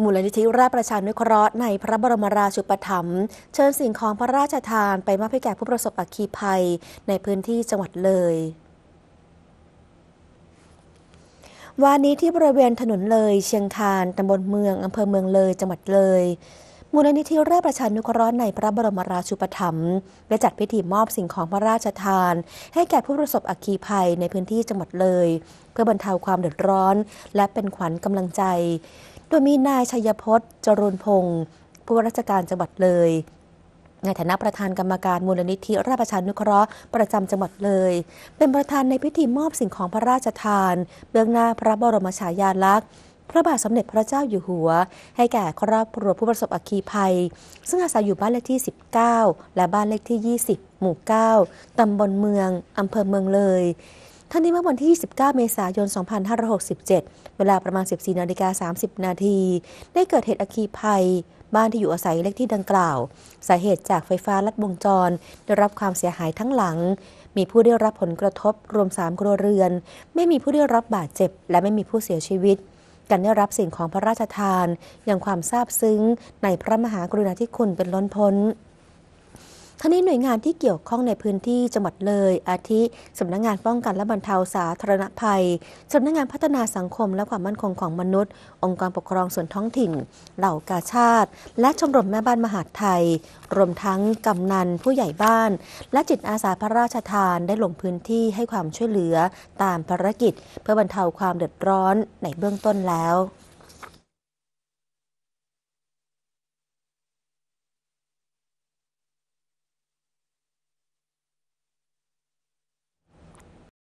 มูลนิธิราชประชานุเคราะห์ในพระบรมราชูปถัมภ์เชิญสิ่งของพระราชทานไปมอบให้แก่ผู้ประสบอัคคีภัยในพื้นที่จังหวัดเลย วันนี้ที่บริเวณถนนเลยเชียงคานตำบลเมืองอำเภอเมืองเลยจังหวัดเลย มูลนิธิราชประชานุเคราะห์ในพระบรมราชูปถัมภ์ได้จัดพิธีมอบสิ่งของพระราชทาน ให้แก่ผู้ประสบอัคคีภัยในพื้นที่จังหวัดเลย เพื่อบรรเทาความเดือดร้อนและเป็นขวัญกำลังใจดยมีนายชัยพจน์ จรุนพงศ์ผู้ว่าราชการจังหวัดเลย ในฐานะประธานกรรมการมูลนิธิ ราชชานุเคราะห์ประจำจังหวัดเลย เป็นประธานในพิธีมอบสิ่งของพระราชทาน เบื้องหน้าพระบรมฉายาลักษณ์พระบาทสมเด็จพระเจ้าอยู่หัว ให้แก่ครอบครัวผู้ประสบอัคคีภัย ซึ่งอาศัยอยู่บ้านเลขที่ 19 และบ้านเลขที่ 20 หมู่ 9ตำบลเมืองอำเภอเมืองเลยทันทนี้เมื่อวันที่ 29 เมษายน 2567 เวลาประมาณ 14นาฬิกา30 นาที ได้เกิดเหตุอคีภัย บ้านที่อยู่อาศัยเล็กที่ดังกล่าว สาเหตุจากไฟฟ้าลัดวงจร ได้รับความเสียหายทั้งหลัง มีผู้ได้รับผลกระทบรวม 3 ครัวเรือน ไม่มีผู้ได้รับบาดเจ็บ และไม่มีผู้เสียชีวิต การได้รับสิ่งของพระราชทานอย่างความซาบซึ้งในพระมหากรุณาธิคุณเป็นล้นพ้นทั้งนี้หน่วยงานที่เกี่ยวข้องในพื้นที่จังหวัดเลย อาทิสำนักงงานป้องกันและบรรเทาสาธารณภัยสำนักงงานพัฒนาสังคมและความมั่นคงของมนุษย์ องค์กรปกครองส่วนท้องถิ่น เหล่ากาชาติ และชมรมแม่บ้านมหาดไทย รวมทั้งกำนันผู้ใหญ่บ้าน และจิตอาสาพระราชทานได้ลงพื้นที่ให้ความช่วยเหลือตามภารกิจ เพื่อบรรเทาความเดือดร้อนในเบื้องต้นแล้ว